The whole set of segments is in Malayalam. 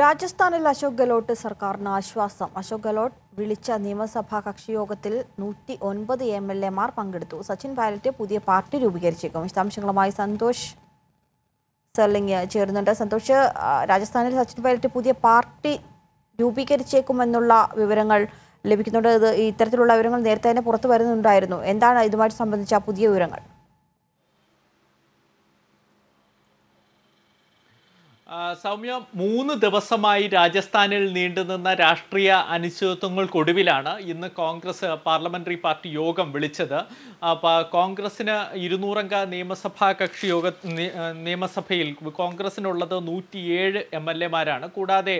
രാജസ്ഥാനിൽ അശോക് ഗെലോട്ട് സർക്കാരിന് ആശ്വാസം അശോക് ഗെലോട്ട് വിളിച്ച നിയമസഭാ കക്ഷിയോഗത്തിൽ നൂറ്റി ഒൻപത് എം എൽ എമാർ പങ്കെടുത്തു സച്ചിൻ പൈലറ്റ് പുതിയ പാർട്ടി രൂപീകരിച്ചേക്കും വിശദാംശങ്ങളുമായി സന്തോഷ് സെർലിംഗ് ചേരുന്നുണ്ട് സന്തോഷ് രാജസ്ഥാനിൽ സച്ചിൻ പൈലറ്റ് പുതിയ പാർട്ടി രൂപീകരിച്ചേക്കുമെന്നുള്ള വിവരങ്ങൾ ലഭിക്കുന്നുണ്ട് ഇത് ഇത്തരത്തിലുള്ള വിവരങ്ങൾ നേരത്തെ തന്നെ പുറത്തു വരുന്നുണ്ടായിരുന്നു എന്താണ് ഇതുമായി സംബന്ധിച്ച പുതിയ വിവരങ്ങൾ സൗമ്യ മൂന്ന് ദിവസമായി രാജസ്ഥാനിൽ നീണ്ടുനിന്ന രാഷ്ട്രീയ അനിശ്ചിതത്വങ്ങൾക്കൊടുവിലാണ് ഇന്ന് കോൺഗ്രസ് പാർലമെന്ററി പാർട്ടി യോഗം വിളിച്ചത് കോൺഗ്രസിന് ഇരുന്നൂറംഗ നിയമസഭാ കക്ഷി യോഗ നിയമസഭയിൽ കോൺഗ്രസിനുള്ളത് നൂറ്റിയേഴ് എം എൽ എമാരാണ് കൂടാതെ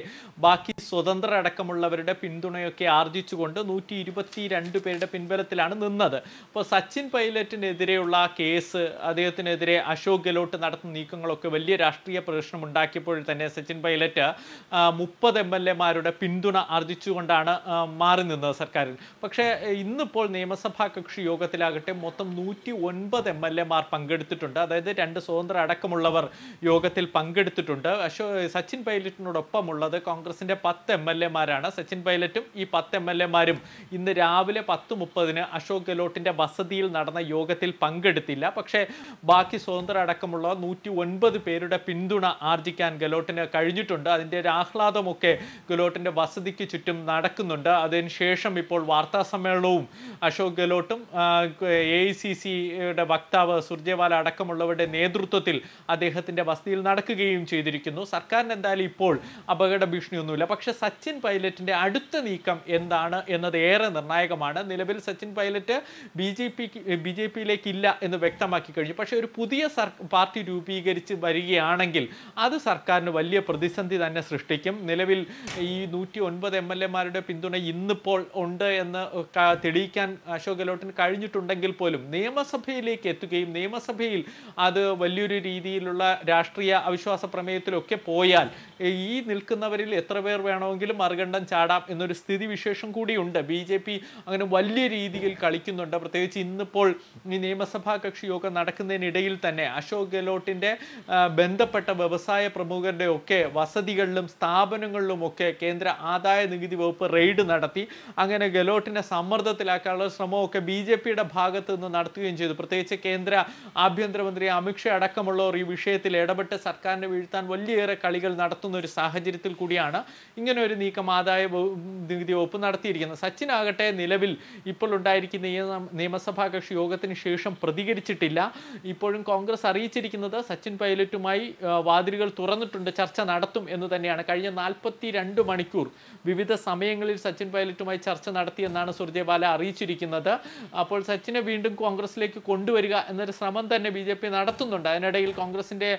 ബാക്കി സ്വതന്ത്ര അടക്കമുള്ളവരുടെ പിന്തുണയൊക്കെ ആർജിച്ചുകൊണ്ട് നൂറ്റി ഇരുപത്തി രണ്ട് പേരുടെ പിൻബലത്തിലാണ് നിന്നത് അപ്പോൾ സച്ചിൻ പൈലറ്റിനെതിരെയുള്ള കേസ് അദ്ദേഹത്തിനെതിരെ അശോക് ഗെലോട്ട് നടത്തുന്ന നീക്കങ്ങളൊക്കെ വലിയ രാഷ്ട്രീയ പ്രശ്നമുണ്ടാക്കി ആയിരിക്കുമ്പോൾ തന്നെ സച്ചിൻ പൈലറ്റ് മുപ്പത് എം എൽ മാരുടെ പിന്തുണ ആർജിച്ചുകൊണ്ടാണ് മാറി നിന്നത് സർക്കാരിൽ പക്ഷേ ഇന്നിപ്പോൾ നിയമസഭാ കക്ഷി യോഗത്തിലാകട്ടെ മൊത്തം നൂറ്റി ഒൻപത് എം എൽ മാർ പങ്കെടുത്തിട്ടുണ്ട് അതായത് രണ്ട് സ്വതന്ത്ര അടക്കമുള്ളവർ യോഗത്തിൽ പങ്കെടുത്തിട്ടുണ്ട് അശോ സച്ചിൻ പൈലറ്റിനോടൊപ്പമുള്ളത് കോൺഗ്രസിൻ്റെ പത്ത് എം എൽ മാരാണ് സച്ചിൻ പൈലറ്റും ഈ പത്ത് എം എൽ മാരും ഇന്ന് രാവിലെ പത്ത് മുപ്പതിന് അശോക് ഗെഹ്ലോട്ടിൻ്റെ വസതിയിൽ നടന്ന യോഗത്തിൽ പങ്കെടുത്തില്ല പക്ഷേ ബാക്കി സ്വതന്ത്ര അടക്കമുള്ള നൂറ്റി ഒൻപത് പേരുടെ പിന്തുണ ആർജിക്കാൻ സൃഷ്ടിക്കാൻ ഗലോട്ടിന് കഴിഞ്ഞിട്ടുണ്ട് അതിൻ്റെ ഒരു ആഹ്ലാദമൊക്കെ ഗലോട്ടിൻ്റെ വസതിക്ക് ചുറ്റും നടക്കുന്നുണ്ട് അതിനുശേഷം ഇപ്പോൾ വാർത്താ സമ്മേളനവും അശോക് ഗെലോട്ടും എ ഐ സി സിയുടെ വക്താവ് സുർജേവാല അടക്കമുള്ളവരുടെ നേതൃത്വത്തിൽ അദ്ദേഹത്തിൻ്റെ വസതിയിൽ നടക്കുകയും ചെയ്തിരിക്കുന്നു സർക്കാരിന് എന്തായാലും ഇപ്പോൾ അപകട ഭീഷണിയൊന്നുമില്ല പക്ഷേ സച്ചിൻ പൈലറ്റിൻ്റെ അടുത്ത നീക്കം എന്താണ് എന്നത് ഏറെ നിർണായകമാണ് നിലവിൽ സച്ചിൻ പൈലറ്റ് ബി ജെ പിക്ക് ബി ജെ പിയിലേക്കില്ല എന്ന് വ്യക്തമാക്കി കഴിഞ്ഞു പക്ഷേ ഒരു പുതിയ പാർട്ടി രൂപീകരിച്ച് വരികയാണെങ്കിൽ അത് സർക്കാരിന് വലിയ പ്രതിസന്ധി തന്നെ സൃഷ്ടിക്കും നിലവിൽ ഈ നൂറ്റി ഒൻപത് എം എൽ എമാരുടെ പിന്തുണ ഇന്നിപ്പോൾ ഉണ്ട് എന്ന് തെളിയിക്കാൻ അശോക് ഗെഹ്ലോട്ടിന് കഴിഞ്ഞിട്ടുണ്ടെങ്കിൽ പോലും നിയമസഭയിലേക്ക് എത്തുകയും നിയമസഭയിൽ അത് വലിയൊരു രീതിയിലുള്ള രാഷ്ട്രീയ അവിശ്വാസ പ്രമേയത്തിലൊക്കെ പോയാൽ ഈ നിൽക്കുന്നവരിൽ എത്ര പേർ വേണമെങ്കിലും മറുകണ്ഠം ചാടാം എന്നൊരു സ്ഥിതിവിശേഷം കൂടിയുണ്ട് ബി ജെ പി അങ്ങനെ വലിയ രീതിയിൽ കളിക്കുന്നുണ്ട് പ്രത്യേകിച്ച് ഇന്നിപ്പോൾ ഈ നിയമസഭാ കക്ഷി യോഗം നടക്കുന്നതിനിടയിൽ തന്നെ അശോക് ഗെഹ്ലോട്ടിൻ്റെ ബന്ധപ്പെട്ട വ്യവസായ പ്രമുഖരുടെ ഒക്കെ വസതികളിലും സ്ഥാപനങ്ങളിലും ഒക്കെ കേന്ദ്ര ആദായ നികുതി വകുപ്പ് റെയ്ഡ് നടത്തി അങ്ങനെ ഗെലോട്ടിനെ സമ്മർദ്ദത്തിലാക്കാനുള്ള ശ്രമമൊക്കെ ബി ജെ പിയുടെ ഭാഗത്ത് നിന്ന് നടത്തുകയും ചെയ്തു പ്രത്യേകിച്ച് കേന്ദ്ര ആഭ്യന്തരമന്ത്രി അമിത്ഷാ അടക്കമുള്ളവർ ഈ വിഷയത്തിൽ ഇടപെട്ട് സർക്കാരിനെ വീഴ്ത്താൻ വലിയേറെ കളികൾ നടത്തുന്ന ഒരു സാഹചര്യത്തിൽ കൂടിയാണ് ഇങ്ങനെ ഒരു നീക്കം ആദായ നികുതി വകുപ്പ് നടത്തിയിരിക്കുന്നത് സച്ചിൻ ആകട്ടെ നിലവിൽ ഇപ്പോൾ ഉണ്ടായിരിക്കുന്ന ഈ നിയമസഭാ കക്ഷി യോഗത്തിന് ശേഷം പ്രതികരിച്ചിട്ടില്ല ഇപ്പോഴും കോൺഗ്രസ് അറിയിച്ചിരിക്കുന്നത് സച്ചിൻ പൈലറ്റുമായി വാതിലുകൾ തുറ തുറന്നിട്ടുണ്ട് ചർച്ച നടത്തും എന്ന് തന്നെയാണ് കഴിഞ്ഞ നാൽപ്പത്തി രണ്ട് മണിക്കൂർ വിവിധ സമയങ്ങളിൽ സച്ചിൻ പൈലറ്റുമായി ചർച്ച നടത്തിയെന്നാണ് സുർജേവാല അറിയിച്ചിരിക്കുന്നത് അപ്പോൾ സച്ചിനെ വീണ്ടും കോൺഗ്രസിലേക്ക് കൊണ്ടുവരിക എന്നൊരു ശ്രമം തന്നെ ബി ജെ പി നടത്തുന്നുണ്ട് അതിനിടയിൽ കോൺഗ്രസിൻ്റെ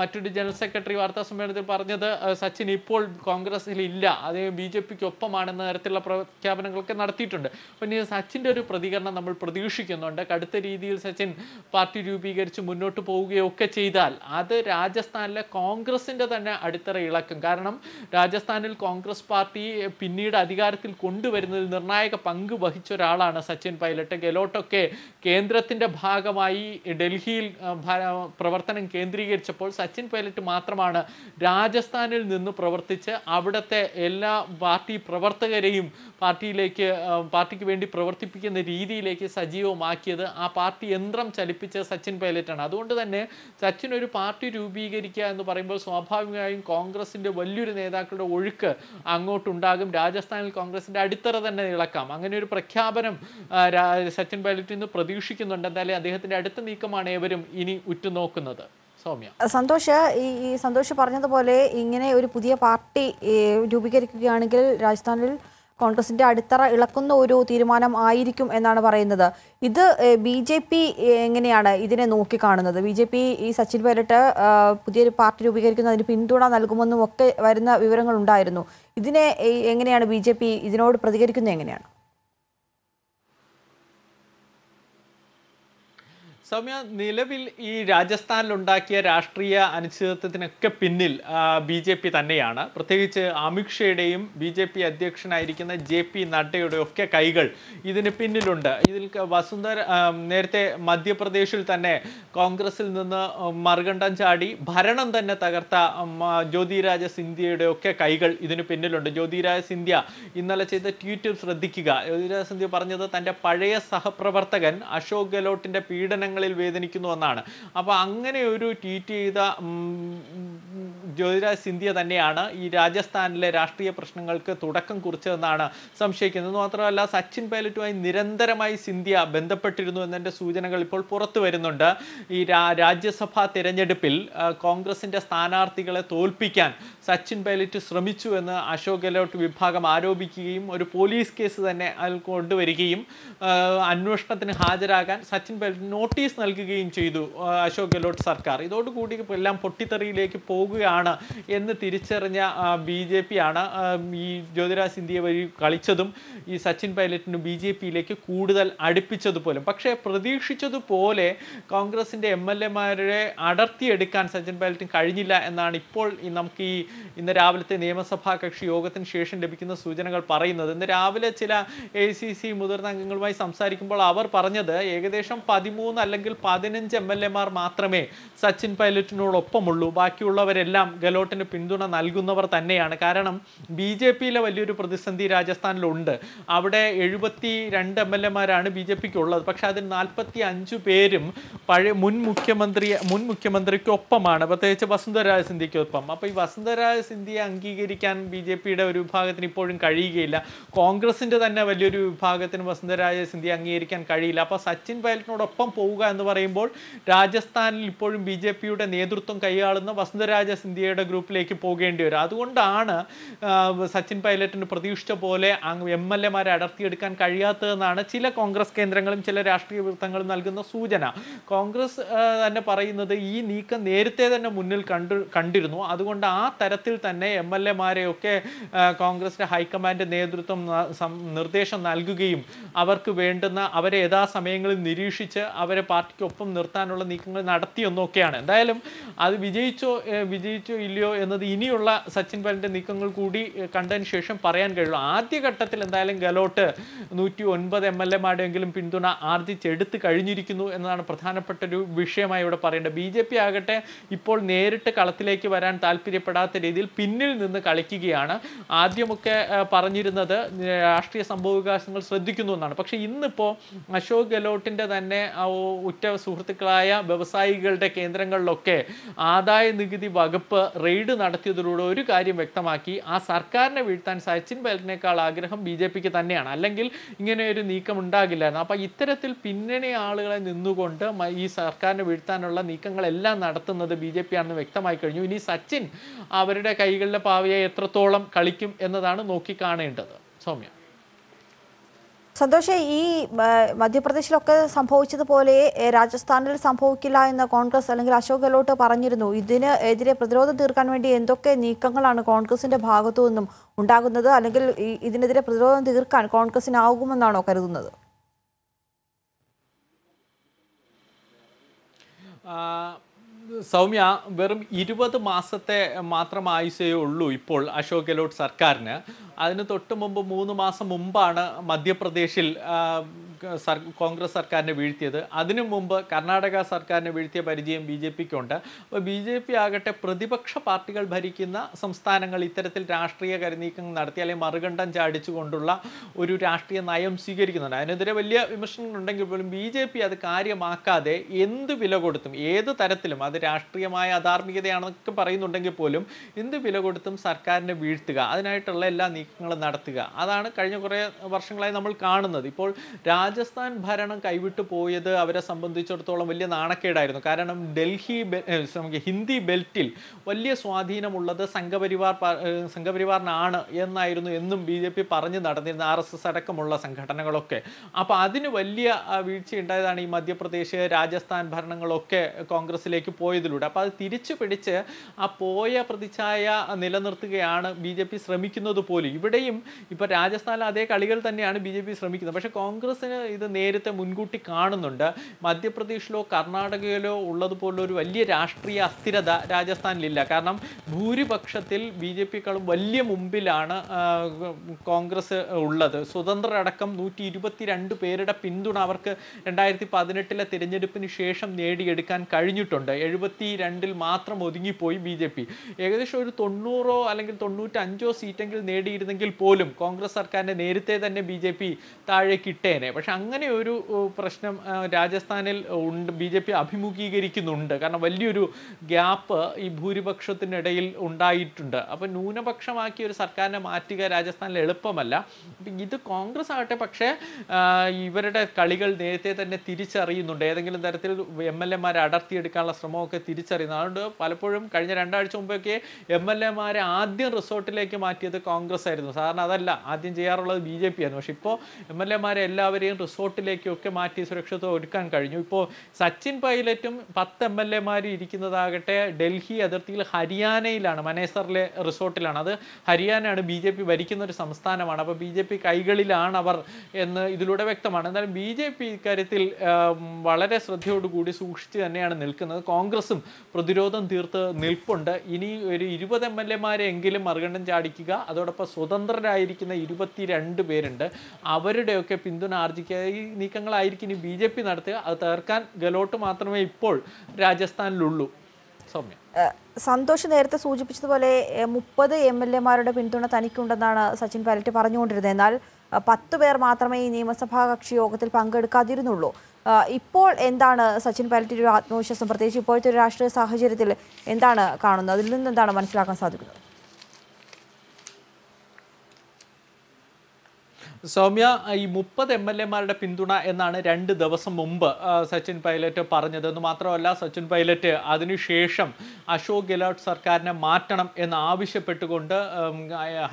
മറ്റൊരു ജനറൽ സെക്രട്ടറി വാർത്താ സമ്മേളനത്തിൽ പറഞ്ഞത് സച്ചിൻ ഇപ്പോൾ കോൺഗ്രസ്സിൽ ഇല്ല അത് ബി ജെ പിക്ക് ഒപ്പമാണെന്ന തരത്തിലുള്ള പ്രഖ്യാപനങ്ങളൊക്കെ നടത്തിയിട്ടുണ്ട് പിന്നെ സച്ചിൻ്റെ ഒരു പ്രതികരണം നമ്മൾ പ്രതീക്ഷിക്കുന്നുണ്ട് കടുത്ത രീതിയിൽ സച്ചിൻ പാർട്ടി രൂപീകരിച്ച് മുന്നോട്ട് പോവുകയൊക്കെ ചെയ്താൽ അത് രാജസ്ഥാനിലെ കോൺഗ്രസ് കോൺഗ്രസിൻ്റെ തന്നെ അടിത്തറ ഇളക്കും കാരണം രാജസ്ഥാനിൽ കോൺഗ്രസ് പാർട്ടി പിന്നീട് അധികാരത്തിൽ കൊണ്ടുവരുന്നതിൽ നിർണായക പങ്ക് വഹിച്ച ഒരാളാണ് സച്ചിൻ പൈലറ്റ് ഗെലോട്ടൊക്കെ കേന്ദ്രത്തിൻ്റെ ഭാഗമായി ഡൽഹിയിൽ പ്രവർത്തനം കേന്ദ്രീകരിച്ചപ്പോൾ സച്ചിൻ പൈലറ്റ് മാത്രമാണ് രാജസ്ഥാനിൽ നിന്ന് പ്രവർത്തിച്ച് അവിടുത്തെ എല്ലാ പാർട്ടി പ്രവർത്തകരെയും പാർട്ടിയിലേക്ക് പാർട്ടിക്ക് വേണ്ടി പ്രവർത്തിപ്പിക്കുന്ന രീതിയിലേക്ക് സജീവമാക്കിയത് ആ പാർട്ടി യന്ത്രം ചലിപ്പിച്ച സച്ചിൻ പൈലറ്റാണ് അതുകൊണ്ട് തന്നെ സച്ചിൻ ഒരു പാർട്ടി രൂപീകരിക്കുക എന്ന് പറയുമ്പോൾ സ്വാഭാവികമായും കോൺഗ്രസിൻ്റെ വലിയൊരു നേതാക്കളുടെ ഒഴുക്ക് അങ്ങോട്ടുണ്ടാകും രാജസ്ഥാനിൽ കോൺഗ്രസിൻ്റെ അടിത്തറ തന്നെ ഇളക്കാം അങ്ങനെ ഒരു പ്രഖ്യാപനം സച്ചിൻ പൈലറ്റ് നിന്ന് പ്രതീക്ഷിക്കുന്നുണ്ട് എന്തായാലും അദ്ദേഹത്തിൻ്റെ അടുത്ത നീക്കമാണ് ഏവരും ഇനി ഉറ്റുനോക്കുന്നത് സൗമ്യ സന്തോഷ് ഈ ഈ സന്തോഷ് പറഞ്ഞതുപോലെ ഇങ്ങനെ ഒരു പുതിയ പാർട്ടി രൂപീകരിക്കുകയാണെങ്കിൽ രാജസ്ഥാനിൽ കോൺഗ്രസിന്റെ അടിത്തറ ഇളക്കുന്ന ഒരു തീരുമാനം ആയിരിക്കും എന്നാണ് പറയുന്നത് ഇത് ബി ജെ പി എങ്ങനെയാണ് ഇതിനെ നോക്കിക്കാണുന്നത് ബി ജെ പി ഈ സച്ചിൻ പൈലറ്റ് പുതിയൊരു പാർട്ടി രൂപീകരിക്കുന്നതിന് പിന്തുണ നൽകുമെന്നും ഒക്കെ വരുന്ന വിവരങ്ങളുണ്ടായിരുന്നു ഇതിനെ എങ്ങനെയാണ് ബി ജെ പി ഇതിനോട് പ്രതികരിക്കുന്നത് എങ്ങനെയാണ് സൗമ്യ നിലവിൽ ഈ രാജസ്ഥാനിലുണ്ടാക്കിയ രാഷ്ട്രീയ അനിശ്ചിതത്വത്തിനൊക്കെ പിന്നിൽ ബി ജെ പി തന്നെയാണ് പ്രത്യേകിച്ച് അമിത്ഷയുടെയും ബി ജെ പി അധ്യക്ഷനായിരിക്കുന്ന ജെ പി നഡ്ഡയുടെയും ഒക്കെ കൈകൾ ഇതിന് പിന്നിലുണ്ട് ഇതിൽ വസുന്ധര നേരത്തെ മധ്യപ്രദേശിൽ തന്നെ കോൺഗ്രസിൽ നിന്ന് മറുകണ്ഠം ചാടി ഭരണം തന്നെ തകർത്ത ജ്യോതിരാജ സിന്ധ്യയുടെ ഒക്കെ കൈകൾ ഇതിന് പിന്നിലുണ്ട് ജ്യോതിരാജ സിന്ധ്യ ഇന്നലെ ചെയ്ത ട്വീറ്റ് ശ്രദ്ധിക്കുക ജ്യോതിരാജ സിന്ധ്യ പറഞ്ഞത് തൻ്റെ പഴയ സഹപ്രവർത്തകൻ അശോക് ഗെഹ്ലോട്ടിൻ്റെ പീഡനങ്ങൾ വേദനിക്കുന്നു എന്നാണ് അപ്പോൾ അങ്ങനെ ഒരു ട്വീറ്റ് ചെയ്ത ജ്യോതിരാജ് സിന്ധ്യ തന്നെയാണ് ഈ രാജസ്ഥാനിലെ രാഷ്ട്രീയ പ്രശ്നങ്ങൾക്ക് തുടക്കം കുറിച്ചതെന്നാണ് സംശയിക്കുന്നത് മാത്രമല്ല സച്ചിൻ പൈലറ്റുമായി നിരന്തരമായി സിന്ധ്യ ബന്ധപ്പെട്ടിരുന്നു എന്നതിൻ്റെ സൂചനകൾ ഇപ്പോൾ പുറത്തു വരുന്നുണ്ട് ഈ രാജ്യസഭാ തിരഞ്ഞെടുപ്പിൽ കോൺഗ്രസിൻ്റെ സ്ഥാനാർത്ഥികളെ തോൽപ്പിക്കാൻ സച്ചിൻ പൈലറ്റ് ശ്രമിച്ചു എന്ന് അശോക് ഗെഹ്ലോട്ട് വിഭാഗം ആരോപിക്കുകയും ഒരു പോലീസ് കേസ് തന്നെ അതിൽ കൊണ്ടുവരികയും അന്വേഷണത്തിന് ഹാജരാകാൻ സച്ചിൻ പൈലറ്റ് നോട്ടീസ് നൽകുകയും ചെയ്തു അശോക് ഗെഹ്ലോട്ട് സർക്കാർ ഇതോടുകൂടി എല്ലാം പൊട്ടിത്തെറിയിലേക്ക് പോകുകയാണ് ആണ് എന്ന് തിരിച്ചറിഞ്ഞ ബി ജെ പി ആണ് ഈ ജ്യോതിരാജ് സിന്ധ്യ വഴി കളിച്ചതും ഈ സച്ചിൻ പൈലറ്റിനും ബി ജെ പിയിലേക്ക് കൂടുതൽ അടുപ്പിച്ചതുപോലും പക്ഷേ പ്രതീക്ഷിച്ചതുപോലെ കോൺഗ്രസിൻ്റെ എം എൽ എമാരെ അടർത്തിയെടുക്കാൻ സച്ചിൻ പൈലറ്റിന് കഴിഞ്ഞില്ല എന്നാണ് ഇപ്പോൾ നമുക്ക് ഈ ഇന്ന് രാവിലത്തെ നിയമസഭാ കക്ഷി യോഗത്തിന് ശേഷം ലഭിക്കുന്ന സൂചനകൾ പറയുന്നത് ഇന്ന് രാവിലെ ചില എ സി സി മുതിർന്ന അംഗങ്ങളുമായി സംസാരിക്കുമ്പോൾ അവർ പറഞ്ഞത് ഏകദേശം പതിമൂന്ന് അല്ലെങ്കിൽ പതിനഞ്ച് എം എൽ എമാർ മാത്രമേ സച്ചിൻ പൈലറ്റിനോടൊപ്പമുള്ളൂ ബാക്കിയുള്ളവരെല്ലാം ഗെലോട്ടിന് പിന്തുണ നൽകുന്നവർ തന്നെയാണ് കാരണം ബി ജെ പിയിലെ വലിയൊരു പ്രതിസന്ധി രാജസ്ഥാനിലുണ്ട് അവിടെ എഴുപത്തി രണ്ട് എം എൽ എമാരാണ് ബി ജെ പിക്ക് ഉള്ളത് പക്ഷേ അതിൽ നാൽപ്പത്തി അഞ്ച് പേരും പഴയ മുൻ മുഖ്യമന്ത്രി മുൻ മുഖ്യമന്ത്രിക്കൊപ്പമാണ് പ്രത്യേകിച്ച് വസുന്ധരാജ സിന്ധ്യയ്ക്കൊപ്പം അപ്പോൾ ഈ വസുന്ധരാജ സിന്ധ്യയെ അംഗീകരിക്കാൻ ബി ജെ പിയുടെ ഒരു വിഭാഗത്തിന് ഇപ്പോഴും കഴിയുകയില്ല കോൺഗ്രസിൻ്റെ തന്നെ വലിയൊരു വിഭാഗത്തിന് വസുന്ധരാജ സിന്ധ്യയെ അംഗീകരിക്കാൻ കഴിയില്ല അപ്പോൾ സച്ചിൻ പൈലറ്റിനോടൊപ്പം പോവുക എന്ന് പറയുമ്പോൾ രാജസ്ഥാനിൽ ഇപ്പോഴും ബി ജെ പിയുടെ നേതൃത്വം കൈയാളുന്ന വസുന്ധരാജ സിന്ധ്യ ഇന്ത്യയുടെ ഗ്രൂപ്പിലേക്ക് പോകേണ്ടി വരും അതുകൊണ്ടാണ് സച്ചിൻ പൈലറ്റിന് പ്രതീക്ഷിച്ച പോലെ എം എൽ എമാരെ അടർത്തിയെടുക്കാൻ കഴിയാത്തതെന്നാണ് ചില കോൺഗ്രസ് കേന്ദ്രങ്ങളും ചില രാഷ്ട്രീയ വൃത്തങ്ങളും നൽകുന്ന സൂചന കോൺഗ്രസ് തന്നെ പറയുന്നത് ഈ നീക്കം നേരത്തെ തന്നെ മുന്നിൽ കണ്ടു കണ്ടിരുന്നു അതുകൊണ്ട് ആ തരത്തിൽ തന്നെ എം എൽ എമാരെയൊക്കെ കോൺഗ്രസിൻ്റെ ഹൈക്കമാൻഡ് നേതൃത്വം നിർദ്ദേശം നൽകുകയും അവർക്ക് വേണ്ടുന്ന അവരെ യഥാസമയങ്ങളിൽ നിരീക്ഷിച്ച് അവരെ പാർട്ടിക്കൊപ്പം നിർത്താനുള്ള നീക്കങ്ങൾ നടത്തിയെന്നൊക്കെയാണ് എന്തായാലും അത് വിജയിച്ചോ വിജയിച്ചു സാധിക്കുമോ ഇല്ലയോ എന്നത് ഇനിയുള്ള സച്ചിൻ പൈലൻ്റെ നീക്കങ്ങൾ കൂടി കണ്ടതിന് ശേഷം പറയാൻ കഴിയും ആദ്യഘട്ടത്തിൽ എന്തായാലും ഗലോട്ട് നൂറ്റി ഒൻപത് എം എൽ എമാരുടെയെങ്കിലും പിന്തുണ ആർജിച്ചെടുത്ത് കഴിഞ്ഞിരിക്കുന്നു എന്നതാണ് പ്രധാനപ്പെട്ട ഒരു വിഷയമായി ഇവിടെ പറയേണ്ടത് ബി ജെ പി ആകട്ടെ ഇപ്പോൾ നേരിട്ട് കളത്തിലേക്ക് വരാൻ താല്പര്യപ്പെടാത്ത രീതിയിൽ പിന്നിൽ നിന്ന് കളിക്കുകയാണ് ആദ്യമൊക്കെ പറഞ്ഞിരുന്നത് രാഷ്ട്രീയ സംഭവവികാസങ്ങൾ ശ്രദ്ധിക്കുന്നു എന്നാണ് പക്ഷേ ഇന്നിപ്പോൾ അശോക് ഗെലോട്ടിൻ്റെ തന്നെ ഉറ്റ സുഹൃത്തുക്കളായ വ്യവസായികളുടെ കേന്ദ്രങ്ങളിലൊക്കെ ആദായ നികുതി വകുപ്പ് റെയ്ഡ് നടത്തിയതിലൂടെ ഒരു കാര്യം വ്യക്തമാക്കി ആ സർക്കാരിനെ വീഴ്ത്താൻ സച്ചിൻ പൈലറ്റിനേക്കാൾ ആഗ്രഹം ബി ജെ പിക്ക് തന്നെയാണ് അല്ലെങ്കിൽ ഇങ്ങനെ ഒരു നീക്കം ഉണ്ടാകില്ലായിരുന്നു അപ്പോൾ ഇത്തരത്തിൽ പിന്നണി ആളുകളെ നിന്നുകൊണ്ട് ഈ സർക്കാരിനെ വീഴ്ത്താനുള്ള നീക്കങ്ങളെല്ലാം നടത്തുന്നത് ബി ജെ പി ആണെന്ന് വ്യക്തമായി കഴിഞ്ഞു ഇനി സച്ചിൻ അവരുടെ കൈകളിലെ പാവയെ എത്രത്തോളം കളിക്കും എന്നതാണ് നോക്കിക്കാണേണ്ടത് സൗമ്യ സന്തോഷ ഈ മധ്യപ്രദേശിലൊക്കെ സംഭവിച്ചതുപോലെ രാജസ്ഥാനിൽ സംഭവിക്കില്ല എന്ന് കോൺഗ്രസ് അല്ലെങ്കിൽ അശോക് ഗെഹ്ലോട്ട് പറഞ്ഞിരുന്നു ഇതിന് എതിരെ പ്രതിരോധം തീർക്കാൻ വേണ്ടി എന്തൊക്കെ നീക്കങ്ങളാണ് കോൺഗ്രസിന്റെ ഭാഗത്തു നിന്നും ഉണ്ടാകുന്നത് അല്ലെങ്കിൽ ഇതിനെതിരെ പ്രതിരോധം തീർക്കാൻ കോൺഗ്രസിനാകുമെന്നാണോ കരുതുന്നത് സൗമ്യ വെറും ഇരുപത് മാസത്തെ മാത്രം ആയുസേ ഉള്ളൂ ഇപ്പോൾ അശോക് ഗെഹ്ലോട്ട് സർക്കാരിന് അതിന് തൊട്ട് മുമ്പ് മൂന്ന് മാസം മുമ്പാണ് മധ്യപ്രദേശിൽ കോൺഗ്രസ് സർക്കാരിനെ വീഴ്ത്തിയത് അതിനു മുമ്പ് കർണാടക സർക്കാരിനെ വീഴ്ത്തിയ പരിചയം ബി ജെ ഉണ്ട് അപ്പോൾ ബി ജെ പി ആകട്ടെ പ്രതിപക്ഷ പാർട്ടികൾ ഭരിക്കുന്ന സംസ്ഥാനങ്ങൾ ഇത്തരത്തിൽ രാഷ്ട്രീയ കരുനീക്കം നടത്തി അല്ലെങ്കിൽ മറുകണ്ഠം ചാടിച്ചുകൊണ്ടുള്ള ഒരു രാഷ്ട്രീയ നയം സ്വീകരിക്കുന്നുണ്ട് അതിനെതിരെ വലിയ വിമർശനങ്ങളുണ്ടെങ്കിൽ പോലും ബി ജെ പി അത് കാര്യമാക്കാതെ എന്ത് വില കൊടുത്തും ഏത് തരത്തിലും അത് രാഷ്ട്രീയമായ അധാർമികതയാണെന്നൊക്കെ പറയുന്നുണ്ടെങ്കിൽ പോലും എന്ത് വില കൊടുത്തും സർക്കാരിനെ വീഴ്ത്തുക അതിനായിട്ടുള്ള എല്ലാ നീക്കങ്ങളും നടത്തുക അതാണ് കഴിഞ്ഞ കുറേ വർഷങ്ങളായി നമ്മൾ കാണുന്നത് ഇപ്പോൾ രാ രാജസ്ഥാൻ ഭരണം കൈവിട്ടു പോയത് അവരെ സംബന്ധിച്ചിടത്തോളം വലിയ നാണക്കേടായിരുന്നു കാരണം ഡൽഹി ഹിന്ദി ബെൽറ്റിൽ വലിയ സ്വാധീനമുള്ളത് സംഘപരിവാർ സംഘപരിവാറിനാണ് എന്നായിരുന്നു എന്നും ബി ജെ പി പറഞ്ഞു നടന്നിരുന്ന ആർ എസ് എസ് അടക്കമുള്ള സംഘടനകളൊക്കെ അപ്പോൾ അതിന് വലിയ വീഴ്ച ഉണ്ടായതാണ് ഈ മധ്യപ്രദേശ് രാജസ്ഥാൻ ഭരണങ്ങളൊക്കെ കോൺഗ്രസിലേക്ക് പോയതിലൂടെ അപ്പോൾ അത് തിരിച്ചു പിടിച്ച് ആ പോയ പ്രതിച്ഛായ നിലനിർത്തുകയാണ് ബി ജെ പി ശ്രമിക്കുന്നത് പോലും ഇവിടെയും ഇപ്പോൾ രാജസ്ഥാനിൽ അതേ കളികൾ തന്നെയാണ് ബി ജെ പി ശ്രമിക്കുന്നത് പക്ഷേ കോൺഗ്രസ്സിന് ഇത് നേരത്തെ മുൻകൂട്ടി കാണുന്നുണ്ട് മധ്യപ്രദേശിലോ കർണാടകയിലോ ഉള്ളതുപോലെ ഒരു വലിയ രാഷ്ട്രീയ അസ്ഥിരത രാജസ്ഥാനിലില്ല കാരണം ഭൂരിപക്ഷത്തിൽ ബി ജെ പിക്കാളും വലിയ മുമ്പിലാണ് കോൺഗ്രസ് ഉള്ളത് സ്വതന്ത്രടക്കം നൂറ്റി രണ്ട് പേരുടെ പിന്തുണ അവർക്ക് രണ്ടായിരത്തി പതിനെട്ടിലെ തിരഞ്ഞെടുപ്പിന് ശേഷം നേടിയെടുക്കാൻ കഴിഞ്ഞിട്ടുണ്ട് എഴുപത്തി രണ്ടിൽ മാത്രം ഒതുങ്ങിപ്പോയി ബി ജെ പി ഏകദേശം ഒരു തൊണ്ണൂറോ അല്ലെങ്കിൽ തൊണ്ണൂറ്റഞ്ചോ സീറ്റെങ്കിൽ നേടിയിരുന്നെങ്കിൽ പോലും കോൺഗ്രസ് സർക്കാരിനെ നേരത്തെ തന്നെ ബി ജെ പി താഴേക്ക് ഇട്ടേനെ പക്ഷെ അങ്ങനെ ഒരു പ്രശ്നം രാജസ്ഥാനിൽ ഉണ്ട് ബി ജെ പി അഭിമുഖീകരിക്കുന്നുണ്ട് കാരണം വലിയൊരു ഗ്യാപ്പ് ഈ ഭൂരിപക്ഷത്തിനിടയിൽ ഉണ്ടായിട്ടുണ്ട് അപ്പോൾ ന്യൂനപക്ഷമാക്കി ഒരു സർക്കാരിനെ മാറ്റുക രാജസ്ഥാനിൽ എളുപ്പമല്ല ഇത് കോൺഗ്രസ് ആകട്ടെ പക്ഷേ ഇവരുടെ കളികൾ നേരത്തെ തന്നെ തിരിച്ചറിയുന്നുണ്ട് ഏതെങ്കിലും തരത്തിൽ എം എൽ എമാരെ അടർത്തിയെടുക്കാനുള്ള ശ്രമമൊക്കെ തിരിച്ചറിയുന്നു അതുകൊണ്ട് പലപ്പോഴും കഴിഞ്ഞ രണ്ടാഴ്ച മുമ്പൊക്കെ എം എൽ എമാരെ ആദ്യം റിസോർട്ടിലേക്ക് മാറ്റിയത് കോൺഗ്രസ് ആയിരുന്നു സാധാരണ അതല്ല ആദ്യം ചെയ്യാറുള്ളത് ബി ജെ പി ആയിരുന്നു പക്ഷെ ഇപ്പോൾ എം എൽ എമാരെ എല്ലാവരെയും റിസോർട്ടിലേക്കും ഒക്കെ മാറ്റി സുരക്ഷിതത്വം ഒരുക്കാൻ കഴിഞ്ഞു ഇപ്പോൾ സച്ചിൻ പൈലറ്റും പത്ത് എം എൽ എമാരും ഇരിക്കുന്നതാകട്ടെ ഡൽഹി അതിർത്തിയിൽ ഹരിയാനയിലാണ് മനേസറിലെ റിസോർട്ടിലാണ് അത് ഹരിയാനയാണ് ബി ജെ പി ഭരിക്കുന്ന ഒരു സംസ്ഥാനമാണ് അപ്പോൾ ബി ജെ പി കൈകളിലാണ് അവർ എന്ന് ഇതിലൂടെ വ്യക്തമാണ് എന്നാലും ബി ജെ പി ഇക്കാര്യത്തിൽ വളരെ ശ്രദ്ധയോടുകൂടി സൂക്ഷിച്ച് തന്നെയാണ് നിൽക്കുന്നത് കോൺഗ്രസും പ്രതിരോധം തീർത്ത് നിൽപ്പുണ്ട് ഇനി ഒരു ഇരുപത് എം എൽ എമാരെങ്കിലും മറുകണ്ഠം ചാടിക്കുക അതോടൊപ്പം സ്വതന്ത്രരായിരിക്കുന്ന രണ്ട് പേരുണ്ട് അവരുടെയൊക്കെ പിന്തുണ ആർജിക്കുക നീക്കുക ഈ നീക്കങ്ങളായിരിക്കും ഇനി ബി ജെ പി നടത്തുക അത് തകർക്കാൻ ഗലോട്ട് മാത്രമേ ഇപ്പോൾ രാജസ്ഥാനിലുള്ളൂ സൗമ്യ സന്തോഷ് നേരത്തെ സൂചിപ്പിച്ചതുപോലെ മുപ്പത് എം എൽ എമാരുടെ പിന്തുണ തനിക്കുണ്ടെന്നാണ് സച്ചിൻ പൈലറ്റ് പറഞ്ഞുകൊണ്ടിരുന്നത് എന്നാൽ പത്ത് പേർ മാത്രമേ ഈ നിയമസഭാ കക്ഷി യോഗത്തിൽ പങ്കെടുക്കാതിരുന്നുള്ളൂ ഇപ്പോൾ എന്താണ് സച്ചിൻ പൈലറ്റിൻ്റെ ഒരു ആത്മവിശ്വാസം പ്രത്യേകിച്ച് ഇപ്പോഴത്തെ ഒരു രാഷ്ട്രീയ സാഹചര്യത്തിൽ എന്താണ് കാണുന്നത് അതിൽ നിന്ന് എന്താണ് മനസ്സിലാക്കാൻ സാധിക്കുന്നത് സൗമ്യ ഈ മുപ്പത് എം എൽ എമാരുടെ പിന്തുണ എന്നാണ് രണ്ട് ദിവസം മുമ്പ് സച്ചിൻ പൈലറ്റ് പറഞ്ഞത് എന്ന് മാത്രമല്ല സച്ചിൻ പൈലറ്റ് അതിനുശേഷം അശോക് ഗെലോട്ട് സർക്കാരിനെ മാറ്റണം എന്ന് ആവശ്യപ്പെട്ടുകൊണ്ട്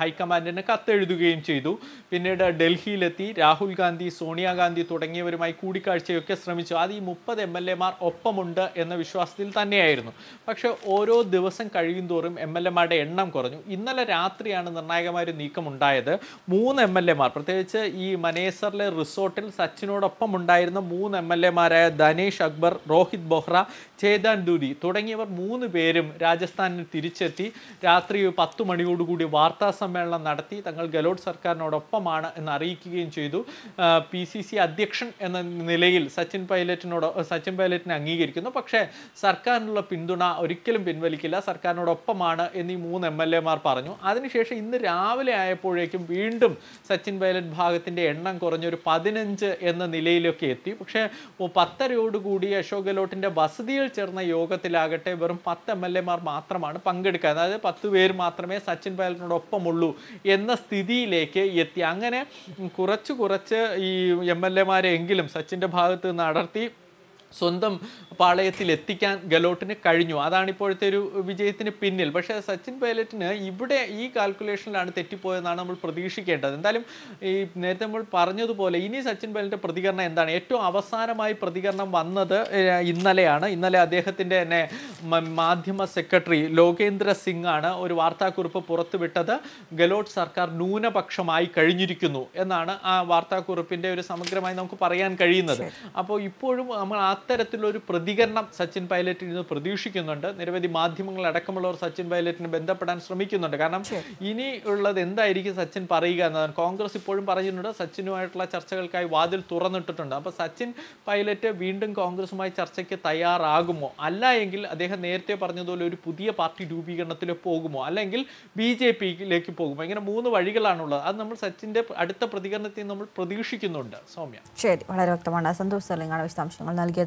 ഹൈക്കമാൻഡിന് കത്തെഴുതുകയും ചെയ്തു പിന്നീട് ഡൽഹിയിലെത്തി രാഹുൽ ഗാന്ധി സോണിയാഗാന്ധി തുടങ്ങിയവരുമായി കൂടിക്കാഴ്ചയൊക്കെ ശ്രമിച്ചു അത് ഈ മുപ്പത് എം എൽ എമാർ ഒപ്പമുണ്ട് എന്ന വിശ്വാസത്തിൽ തന്നെയായിരുന്നു പക്ഷേ ഓരോ ദിവസം കഴിയും തോറും എം എൽ എമാരുടെ എണ്ണം കുറഞ്ഞു ഇന്നലെ രാത്രിയാണ് നിർണായകമായ ഒരു നീക്കമുണ്ടായത് മൂന്ന് എം എൽ എമാർ പ്രത്യേകിച്ച് സംബന്ധിച്ച് ഈ മനേസറിലെ റിസോർട്ടിൽ സച്ചിനോടൊപ്പം ഉണ്ടായിരുന്ന മൂന്ന് എം എൽ എമാരായ ധനേഷ് അക്ബർ രോഹിത് ബൊഹ്റ ചേതാൻ ദുരി തുടങ്ങിയവർ മൂന്ന് പേരും രാജസ്ഥാനിൽ തിരിച്ചെത്തി രാത്രി പത്ത് മണിയോടുകൂടി വാർത്താ സമ്മേളനം നടത്തി തങ്ങൾ ഗലോട്ട് സർക്കാരിനോടൊപ്പമാണ് എന്ന് അറിയിക്കുകയും ചെയ്തു പി സി സി അധ്യക്ഷൻ എന്ന നിലയിൽ സച്ചിൻ പൈലറ്റിനോട് സച്ചിൻ പൈലറ്റിനെ അംഗീകരിക്കുന്നു പക്ഷേ സർക്കാരിനുള്ള പിന്തുണ ഒരിക്കലും പിൻവലിക്കില്ല സർക്കാരിനോടൊപ്പമാണ് എന്നീ മൂന്ന് എം എൽ എമാർ പറഞ്ഞു അതിനുശേഷം ഇന്ന് രാവിലെ ആയപ്പോഴേക്കും വീണ്ടും സച്ചിൻ പൈലറ്റ് വിഭാഗത്തിൻ്റെ എണ്ണം കുറഞ്ഞൊരു പതിനഞ്ച് എന്ന നിലയിലൊക്കെ എത്തി പക്ഷേ പത്തരയോടുകൂടി അശോക് ഗെഹ്ലോട്ടിൻ്റെ വസതിയിൽ ചേർന്ന യോഗത്തിലാകട്ടെ വെറും പത്ത് എം എൽ എമാർ മാത്രമാണ് പങ്കെടുക്കുക അതായത് പത്ത് പേര് മാത്രമേ സച്ചിൻ പൈലറ്റിനോടൊപ്പമുള്ളൂ എന്ന സ്ഥിതിയിലേക്ക് എത്തി അങ്ങനെ കുറച്ച് കുറച്ച് ഈ എം എൽ എമാരെങ്കിലും സച്ചിൻ്റെ ഭാഗത്ത് നിന്ന് അടർത്തി സ്വന്തം പാളയത്തിൽ എത്തിക്കാൻ ഗലോട്ടിന് കഴിഞ്ഞു അതാണ് ഇപ്പോഴത്തെ ഒരു വിജയത്തിന് പിന്നിൽ പക്ഷേ സച്ചിൻ പൈലറ്റിന് ഇവിടെ ഈ കാൽക്കുലേഷനിലാണ് തെറ്റിപ്പോയതെന്നാണ് നമ്മൾ പ്രതീക്ഷിക്കേണ്ടത് എന്തായാലും ഈ നേരത്തെ നമ്മൾ പറഞ്ഞതുപോലെ ഇനി സച്ചിൻ പൈലറ്റ് പ്രതികരണം എന്താണ് ഏറ്റവും അവസാനമായി പ്രതികരണം വന്നത് ഇന്നലെയാണ് ഇന്നലെ അദ്ദേഹത്തിൻ്റെ തന്നെ മാധ്യമ സെക്രട്ടറി ലോകേന്ദ്ര സിംഗ് ആണ് ഒരു വാർത്താക്കുറിപ്പ് പുറത്തുവിട്ടത് ഗലോട്ട് സർക്കാർ ന്യൂനപക്ഷമായി കഴിഞ്ഞിരിക്കുന്നു എന്നാണ് ആ വാർത്താക്കുറിപ്പിൻ്റെ ഒരു സമഗ്രമായി നമുക്ക് പറയാൻ കഴിയുന്നത് അപ്പോൾ ഇപ്പോഴും നമ്മൾ ആ അത്തരത്തിലൊരു പ്രതികരണം സച്ചിൻ പൈലറ്റിൽ നിന്ന് പ്രതീക്ഷിക്കുന്നുണ്ട് നിരവധി മാധ്യമങ്ങൾ അടക്കമുള്ളവർ സച്ചിൻ പൈലറ്റിനെ ബന്ധപ്പെടാൻ ശ്രമിക്കുന്നുണ്ട് കാരണം ഇനി ഉള്ളത് എന്തായിരിക്കും സച്ചിൻ പറയുക എന്നതാണ് കോൺഗ്രസ് ഇപ്പോഴും പറഞ്ഞിട്ടുണ്ട് സച്ചിനുമായിട്ടുള്ള ചർച്ചകൾക്കായി വാതിൽ തുറന്നിട്ടിട്ടുണ്ട് അപ്പോൾ സച്ചിൻ പൈലറ്റ് വീണ്ടും കോൺഗ്രസുമായി ചർച്ചയ്ക്ക് തയ്യാറാകുമോ അല്ല എങ്കിൽ അദ്ദേഹം നേരത്തെ പറഞ്ഞതുപോലെ ഒരു പുതിയ പാർട്ടി രൂപീകരണത്തിൽ പോകുമോ അല്ലെങ്കിൽ ബി ജെ പിയിലേക്ക് പോകുമോ ഇങ്ങനെ മൂന്ന് വഴികളാണുള്ളത് അത് നമ്മൾ സച്ചിൻ്റെ അടുത്ത പ്രതികരണത്തിൽ നമ്മൾ പ്രതീക്ഷിക്കുന്നുണ്ട് സൗമ്യ ശരി വളരെ വ്യക്തമാണ് സന്തോഷ് സലിങ്ങാണ് വിശദാംശങ്ങൾ നൽകിയത്